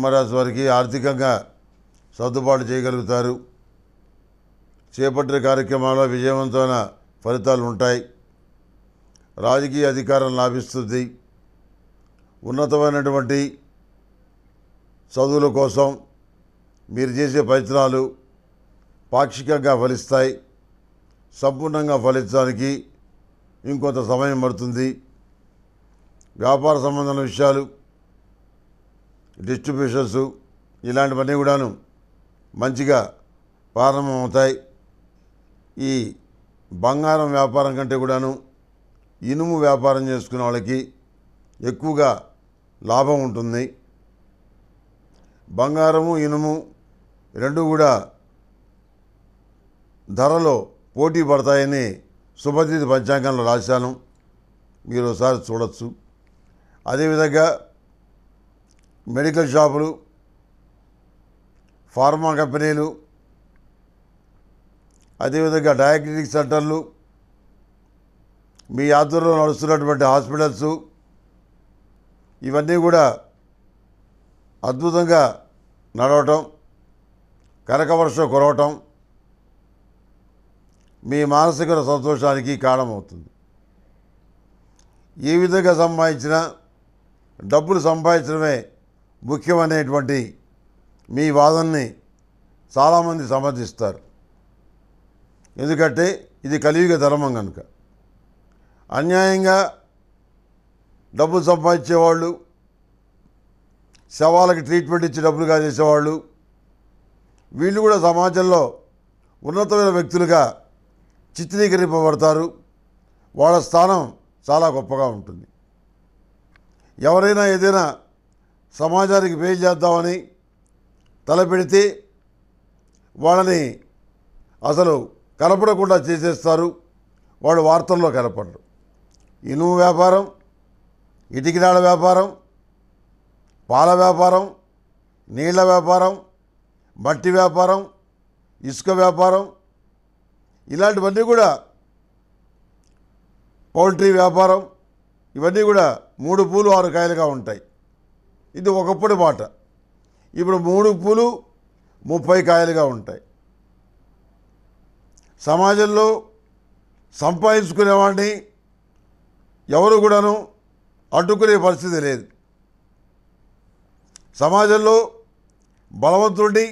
సింహరాశి వారికి ఆర్థికంగా సర్దుబాటు చేయగలుగుతారు చేపట్టిన కార్యక్రమాల్లో విజయవంతమైన ఫలితాలు ఉంటాయి రాజకీయ అధికారం లాభిస్తుంది ఉన్నతమైనటువంటి చదువుల కోసం మీరు చేసే ప్రయత్నాలు పాక్షికంగా ఫలిస్తాయి సంపూర్ణంగా ఫలించడానికి ఇంకొంత సమయం పడుతుంది వ్యాపార సంబంధమైన విషయాలు డిస్ట్రిబ్యూషన్స్ ఇలాంటివన్నీ కూడాను మంచిగా ప్రారంభమవుతాయి ఈ బంగారం వ్యాపారం కంటే కూడాను ఇనుము వ్యాపారం చేసుకునే వాళ్ళకి ఎక్కువగా లాభం ఉంటుంది బంగారము ఇనుము రెండు కూడా ధరలో పోటీ పడతాయని శుభజిత్ పంచాంగంలో రాశాను మీరు ఒకసారి చూడవచ్చు అదేవిధంగా మెడికల్ షాపులు ఫార్మా కంపెనీలు అదేవిధంగా డయాగ్నటిక్ సెంటర్లు మీ ఆధ్వర్యంలో నడుస్తున్నటువంటి హాస్పిటల్స్ ఇవన్నీ కూడా అద్భుతంగా నడవటం కనకవర్షం కురవటం మీ మానసిక సంతోషానికి కారణమవుతుంది ఏ విధంగా సంపాదించినా డబ్బులు సంపాదించడమే ముఖ్యమైనటువంటి మీ వాదనని చాలామంది సమర్థిస్తారు ఎందుకంటే ఇది కలియుగ ధర్మం కనుక అన్యాయంగా డబ్బు సంపాదించేవాళ్ళు శవాలకు ట్రీట్మెంట్ ఇచ్చి డబ్బులుగా చేసేవాళ్ళు వీళ్ళు కూడా సమాజంలో ఉన్నతమైన వ్యక్తులుగా చిత్రీకరింపబడతారు వాళ్ళ స్థానం చాలా గొప్పగా ఉంటుంది ఎవరైనా ఏదైనా సమాజానికి మేలు చేద్దామని తలపెడితే వాళ్ళని అసలు కనపడకుండా చేసేస్తారు వాడు వార్తల్లో కనపడరు ఇనుము వ్యాపారం ఇటికిరాళ్ళ వ్యాపారం పాల వ్యాపారం నీళ్ల వ్యాపారం మట్టి వ్యాపారం ఇసుక వ్యాపారం ఇలాంటివన్నీ కూడా పౌల్ట్రీ వ్యాపారం ఇవన్నీ కూడా మూడు పూలు ఆరు కాయలుగా ఉంటాయి ఇది ఒకప్పుడు మాట ఇప్పుడు మూడు పూలు ముప్పై కాయలుగా ఉంటాయి సమాజంలో సంపాదించుకునేవాడిని ఎవరు కూడాను అడ్డుకునే పరిస్థితి లేదు సమాజంలో బలవంతుడిని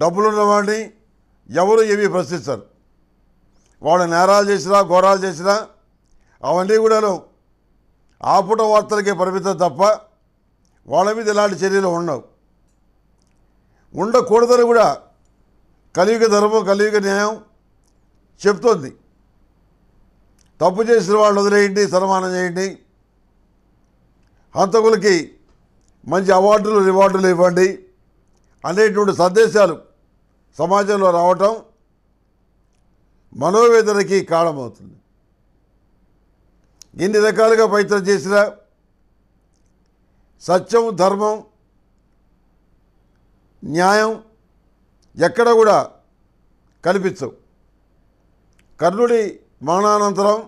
డబ్బులున్నవాడిని ఎవరు ఏమి ప్రశ్నిస్తారు వాడు నేరాలు చేసినా ఘోరాలు చేసినా అవన్నీ కూడాను ఆపుట వార్తలకే పరిమితం తప్ప వాళ్ళ మీద ఇలాంటి చర్యలు ఉండవు ఉండకూడదని కూడా కలియుగ ధర్మం కలియుగ న్యాయం చెప్తోంది తప్పు చేసిన వాళ్ళు వదిలేయండి సన్మానం చేయండి హంతకులకి మంచి అవార్డులు రివార్డులు ఇవ్వండి అనేటువంటి సందేశాలు సమాజంలో రావటం మనోవేదనకి కారణమవుతుంది ఎన్ని రకాలుగా ప్రయత్నం చేసినా సత్యం ధర్మం న్యాయం ఎక్కడ కూడా కనిపించవు కర్ణుడి మరణానంతరం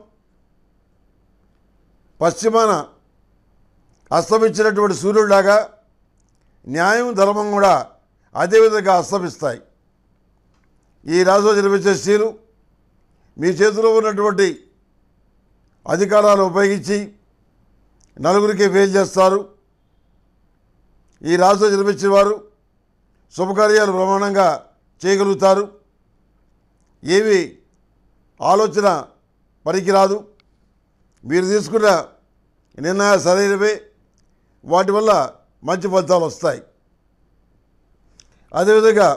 పశ్చిమాన అస్తమించినటువంటి సూర్యుడిలాగా న్యాయం ధర్మం కూడా అదేవిధంగా అస్తమిస్తాయి ఈ రాజులో జన్మించే స్త్రీలు మీ చేతిలో ఉన్నటువంటి అధికారాలు ఉపయోగించి నలుగురికి ఫెయిల్ చేస్తారు ఈ రాశిలో జన్మించిన వారు శుభకార్యాలు ప్రమాణంగా చేయగలుగుతారు ఏవి ఆలోచన పనికి రాదు మీరు తీసుకున్న నిర్ణయ సరైనవే వాటి వల్ల మంచి ఫలితాలు వస్తాయి అదేవిధంగా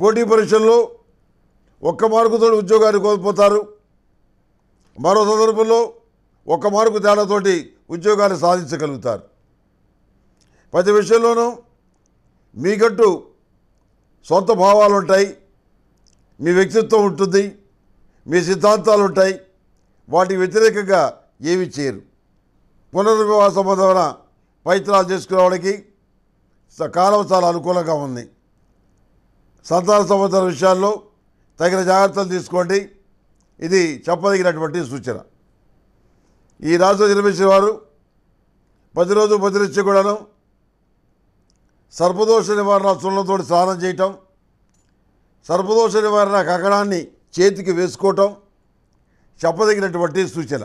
పోటీ పరీక్షల్లో ఒక్క మార్కుతో ఉద్యోగాన్ని కోల్పోతారు మరో సందర్భంలో ఒక్క మార్కు తేడాతోటి ఉద్యోగాన్ని సాధించగలుగుతారు ప్రతి విషయంలోనూ మీకట్టు సొంత భావాలు ఉంటాయి మీ వ్యక్తిత్వం ఉంటుంది మీ సిద్ధాంతాలు ఉంటాయి వాటి వ్యతిరేకంగా ఏమి చేయరు పునర్వివాహ సంబంధమైన పైత్రాలు చేసుకునేవాడికి కాలం చాలా అనుకూలంగా ఉంది సంతాన సంబంధాల విషయాల్లో తగిన జాగ్రత్తలు తీసుకోండి ఇది చెప్పదగినటువంటి సూచన ఈ రాష్ట్ర జన్మించిన వారు ప్రతిరోజు ప్రతినిత్యం కూడాను సర్పదోష నివారణ చున్నతోటి స్నానం చేయటం సర్పదోష నివారణ కకడాన్ని చేతికి వేసుకోవటం చెప్పదగినటువంటి సూచన